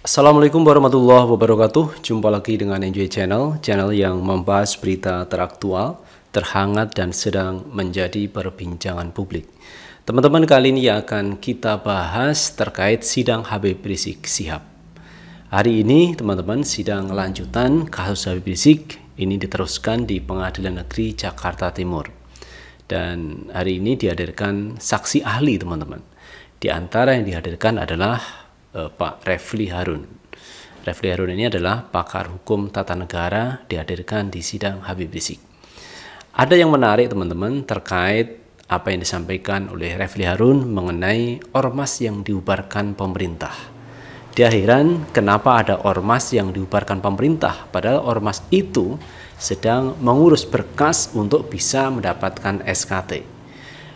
Assalamualaikum warahmatullahi wabarakatuh. Jumpa lagi dengan Enjoy Channel, channel yang membahas berita teraktual, terhangat dan sedang menjadi perbincangan publik. Teman-teman, kali ini akan kita bahas terkait sidang Habib Rizik Sihab. Hari ini, teman-teman, sidang lanjutan kasus Habib Rizik ini diteruskan di Pengadilan Negeri Jakarta Timur. Dan hari ini dihadirkan saksi ahli teman-teman. Di antara yang dihadirkan adalah uh, Pak Refli Harun. Refli Harun ini adalah pakar hukum tata negara dihadirkan di sidang Habib Rizik. Ada yang menarik teman-teman terkait apa yang disampaikan oleh Refli Harun mengenai ormas yang diubarkan pemerintah. Di akhiran, kenapa ada ormas yang diubarkan pemerintah padahal ormas itu sedang mengurus berkas untuk bisa mendapatkan SKT.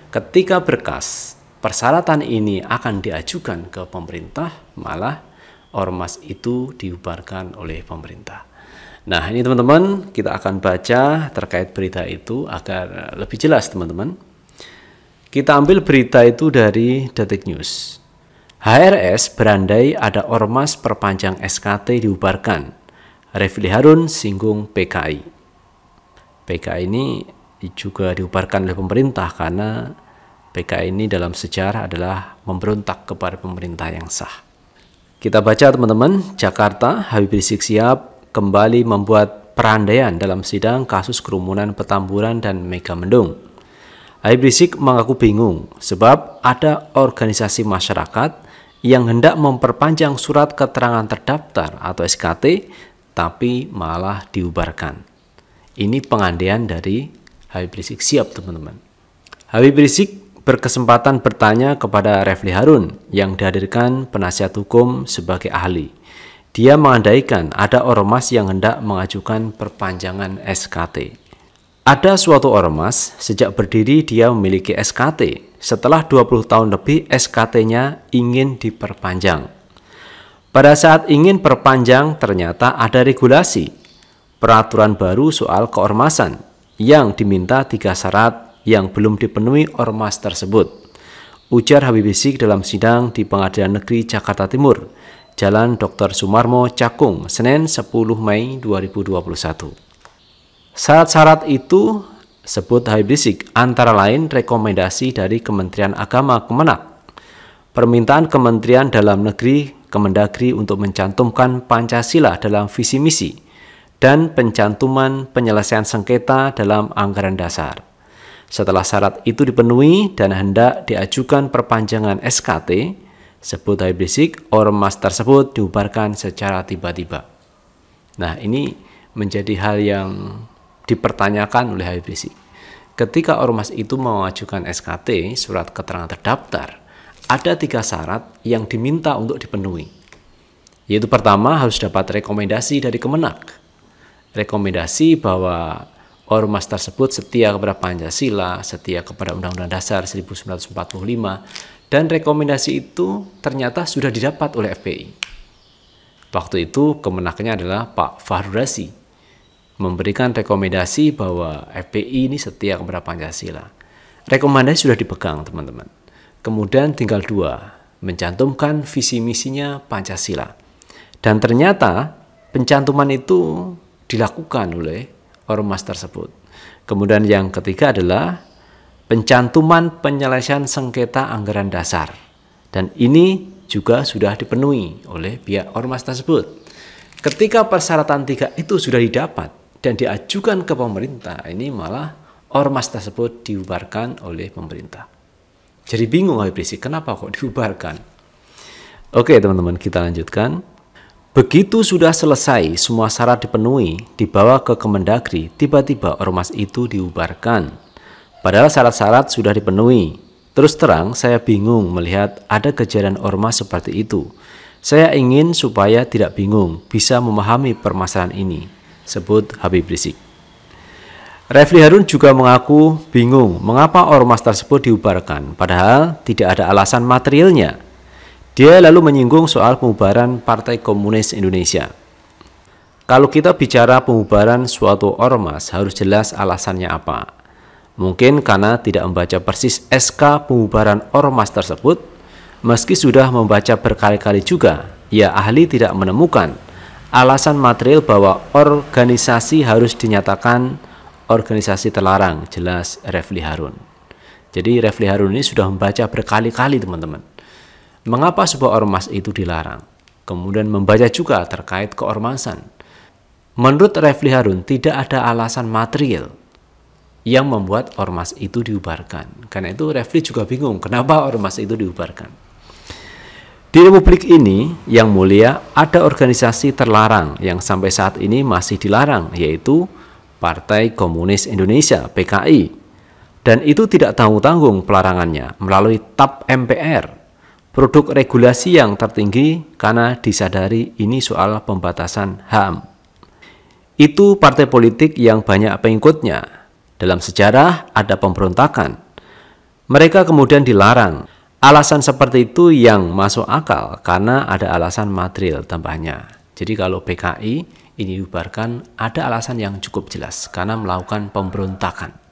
Ketika berkas, persyaratan ini akan diajukan ke pemerintah, malah ormas itu diubarkan oleh pemerintah. Nah, ini teman-teman, kita akan baca terkait berita itu agar lebih jelas, teman-teman. Kita ambil berita itu dari Detik News. HRS berandai ada ormas perpanjang SKT Diubarkan. Refli Harun singgung PKI. PK ini juga diubarkan oleh pemerintah karena PK ini dalam sejarah adalah memberontak kepada pemerintah yang sah. Kita baca teman-teman, Jakarta, Habib Rizik siap kembali membuat perandaian dalam sidang kasus kerumunan Petamburan dan mega mendung. Habib Rizik mengaku bingung sebab ada organisasi masyarakat yang hendak memperpanjang surat keterangan terdaftar atau SKT tapi malah diubarkan. Ini pengandaian dari Habib Rizik. Siap teman-teman. Habib Rizik berkesempatan bertanya kepada Refli Harun yang dihadirkan penasihat hukum sebagai ahli. Dia mengandaikan ada ormas yang hendak mengajukan perpanjangan SKT. Ada suatu ormas, sejak berdiri dia memiliki SKT. Setelah 20 tahun lebih, SKT-nya ingin diperpanjang. Pada saat ingin perpanjang, ternyata ada regulasi peraturan baru soal keormasan yang diminta tiga syarat yang belum dipenuhi ormas tersebut. Ujar Habib Rizik dalam sidang di Pengadilan Negeri Jakarta Timur, Jalan Dr. Sumarmo, Cakung, Senin 10 Mei 2021. Syarat-syarat itu sebut Habib Rizik antara lain rekomendasi dari Kementerian Agama Kemenak, permintaan Kementerian Dalam Negeri Kemendagri untuk mencantumkan Pancasila dalam visi misi, dan pencantuman penyelesaian sengketa dalam anggaran dasar. Setelah syarat itu dipenuhi dan hendak diajukan perpanjangan SKT, sebut habib Rizik, ormas tersebut diubarkan secara tiba-tiba. Nah, ini menjadi hal yang dipertanyakan oleh Habib Rizik. Ketika ormas itu mengajukan SKT, surat keterangan terdaftar, ada tiga syarat yang diminta untuk dipenuhi. Yaitu pertama harus dapat rekomendasi dari Kemenak rekomendasi bahwa ormas tersebut setia kepada Pancasila, setia kepada Undang-Undang Dasar 1945, dan rekomendasi itu ternyata sudah didapat oleh FPI. Waktu itu kemenaknya adalah Pak Fahrurasi, memberikan rekomendasi bahwa FPI ini setia kepada Pancasila. Rekomendasi sudah dipegang, teman-teman. Kemudian tinggal dua, mencantumkan visi misinya Pancasila. Dan ternyata pencantuman itu dilakukan oleh ormas tersebut. Kemudian yang ketiga adalah pencantuman penyelesaian sengketa anggaran dasar. Dan ini juga sudah dipenuhi oleh pihak ormas tersebut. Ketika persyaratan tiga itu sudah didapat dan diajukan ke pemerintah, ini malah ormas tersebut diubarkan oleh pemerintah. Jadi bingung Habib Rizik, kenapa kok diubarkan? Oke teman-teman, kita lanjutkan. Begitu sudah selesai, semua syarat dipenuhi, dibawa ke Kemendagri, tiba-tiba ormas itu diubarkan. Padahal syarat-syarat sudah dipenuhi. Terus terang, saya bingung melihat ada kejadian ormas seperti itu. Saya ingin supaya tidak bingung, bisa memahami permasalahan ini, sebut Habib Rizik. Refli Harun juga mengaku bingung mengapa ormas tersebut diubarkan, padahal tidak ada alasan materialnya. Dia lalu menyinggung soal pembubaran Partai Komunis Indonesia. Kalau kita bicara pembubaran suatu ormas harus jelas alasannya apa. Mungkin karena tidak membaca persis SK pembubaran ormas tersebut, meski sudah membaca berkali-kali juga, ya ahli tidak menemukan alasan material bahwa organisasi harus dinyatakan organisasi terlarang, jelas Refli Harun. Jadi Refli Harun ini sudah membaca berkali-kali teman-teman mengapa sebuah ormas itu dilarang, kemudian membaca juga terkait keormasan. Menurut Refli Harun, tidak ada alasan material yang membuat ormas itu diubarkan. Karena itu Refli juga bingung kenapa ormas itu diubarkan. Di republik ini yang mulia ada organisasi terlarang yang sampai saat ini masih dilarang yaitu Partai Komunis Indonesia PKI. Dan itu tidak tanggung-tanggung pelarangannya melalui TAP MPR produk regulasi yang tertinggi karena disadari ini soal pembatasan HAM. Itu partai politik yang banyak pengikutnya. Dalam sejarah ada pemberontakan. Mereka kemudian dilarang. Alasan seperti itu yang masuk akal karena ada alasan material tambahnya. Jadi kalau PKI ini dibubarkan ada alasan yang cukup jelas karena melakukan pemberontakan.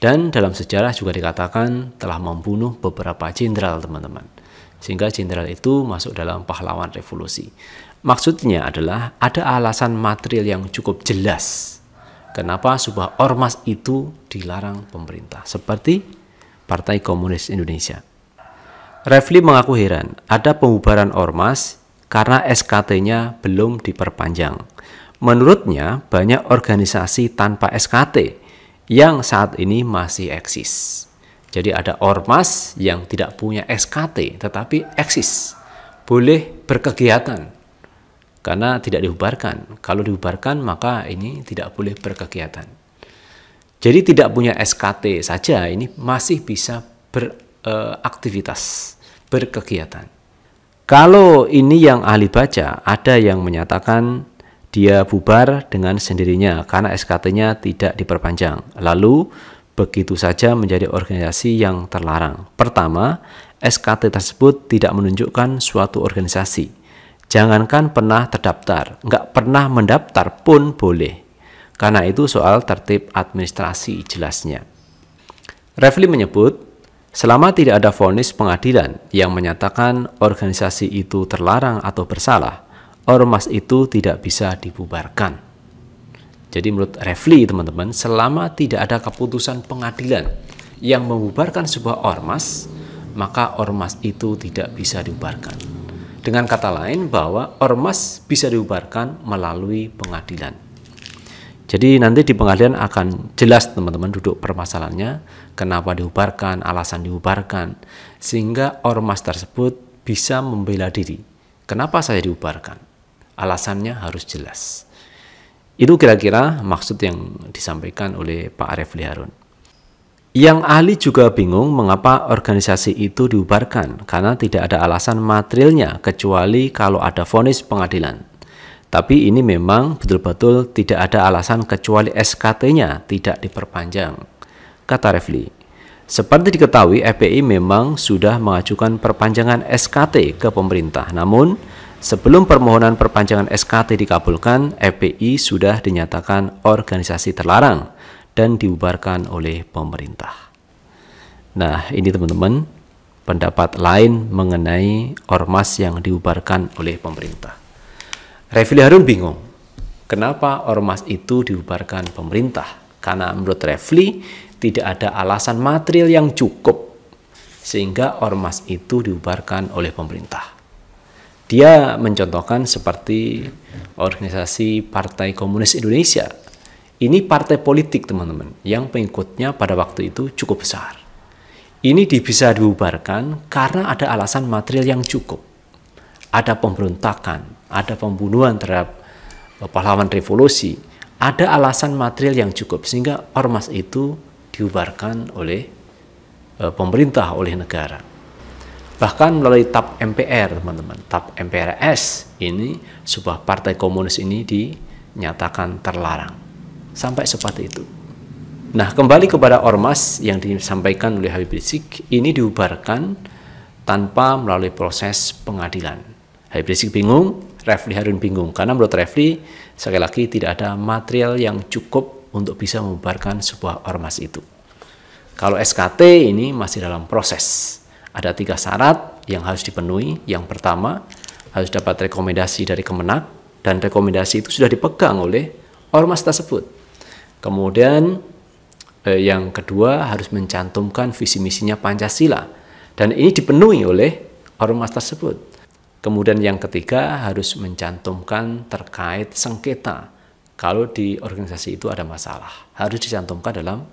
Dan dalam sejarah juga dikatakan telah membunuh beberapa jenderal teman-teman sehingga jenderal itu masuk dalam pahlawan revolusi. Maksudnya adalah ada alasan material yang cukup jelas kenapa sebuah ormas itu dilarang pemerintah, seperti Partai Komunis Indonesia. Refli mengaku heran, ada pembubaran ormas karena SKT-nya belum diperpanjang. Menurutnya, banyak organisasi tanpa SKT yang saat ini masih eksis. Jadi ada ormas yang tidak punya SKT tetapi eksis. Boleh berkegiatan karena tidak dibubarkan. Kalau dibubarkan maka ini tidak boleh berkegiatan. Jadi tidak punya SKT saja ini masih bisa beraktivitas, eh, berkegiatan. Kalau ini yang ahli baca, ada yang menyatakan dia bubar dengan sendirinya karena SKT-nya tidak diperpanjang. Lalu begitu saja menjadi organisasi yang terlarang. Pertama, SKT tersebut tidak menunjukkan suatu organisasi. Jangankan pernah terdaftar, nggak pernah mendaftar pun boleh. Karena itu soal tertib administrasi jelasnya. Refli menyebut, selama tidak ada vonis pengadilan yang menyatakan organisasi itu terlarang atau bersalah, ormas itu tidak bisa dibubarkan. Jadi menurut Refli teman-teman, selama tidak ada keputusan pengadilan yang membubarkan sebuah ormas, maka ormas itu tidak bisa diubarkan. Dengan kata lain bahwa ormas bisa diubarkan melalui pengadilan. Jadi nanti di pengadilan akan jelas teman-teman duduk permasalahannya, kenapa diubarkan, alasan diubarkan, sehingga ormas tersebut bisa membela diri. Kenapa saya diubarkan? Alasannya harus jelas. Itu kira-kira maksud yang disampaikan oleh Pak Arief Harun. Yang ahli juga bingung mengapa organisasi itu diubarkan karena tidak ada alasan materialnya kecuali kalau ada vonis pengadilan. Tapi ini memang betul-betul tidak ada alasan kecuali SKT-nya tidak diperpanjang, kata Refli. Seperti diketahui, FPI memang sudah mengajukan perpanjangan SKT ke pemerintah, namun Sebelum permohonan perpanjangan SKT dikabulkan, FPI sudah dinyatakan organisasi terlarang dan dibubarkan oleh pemerintah. Nah, ini teman-teman pendapat lain mengenai ormas yang dibubarkan oleh pemerintah. Refli Harun bingung, kenapa ormas itu dibubarkan pemerintah? Karena menurut Refli tidak ada alasan material yang cukup sehingga ormas itu dibubarkan oleh pemerintah. Dia mencontohkan seperti organisasi Partai Komunis Indonesia. Ini partai politik teman-teman yang pengikutnya pada waktu itu cukup besar. Ini bisa dibubarkan karena ada alasan material yang cukup. Ada pemberontakan, ada pembunuhan terhadap eh, pahlawan revolusi, ada alasan material yang cukup sehingga ormas itu diubarkan oleh eh, pemerintah oleh negara bahkan melalui TAP MPR teman-teman TAP MPRS ini sebuah partai komunis ini dinyatakan terlarang sampai seperti itu nah kembali kepada ormas yang disampaikan oleh Habib Rizik ini diubarkan tanpa melalui proses pengadilan Habib Rizik bingung Refli Harun bingung karena menurut Refli sekali lagi tidak ada material yang cukup untuk bisa membubarkan sebuah ormas itu kalau SKT ini masih dalam proses ada tiga syarat yang harus dipenuhi. Yang pertama, harus dapat rekomendasi dari kemenak, dan rekomendasi itu sudah dipegang oleh ormas tersebut. Kemudian eh, yang kedua harus mencantumkan visi misinya Pancasila dan ini dipenuhi oleh ormas tersebut. Kemudian yang ketiga harus mencantumkan terkait sengketa. Kalau di organisasi itu ada masalah, harus dicantumkan dalam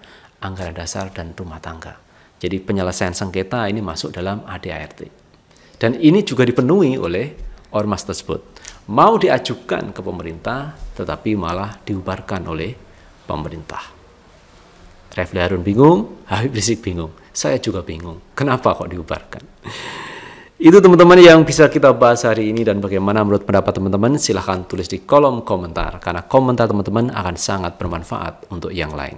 anggaran dasar dan rumah tangga. Jadi penyelesaian sengketa ini masuk dalam ADART. Dan ini juga dipenuhi oleh ormas tersebut. Mau diajukan ke pemerintah, tetapi malah diubarkan oleh pemerintah. Refli Harun bingung, Habib Rizik bingung, saya juga bingung. Kenapa kok diubarkan? Itu teman-teman yang bisa kita bahas hari ini dan bagaimana menurut pendapat teman-teman silahkan tulis di kolom komentar karena komentar teman-teman akan sangat bermanfaat untuk yang lain.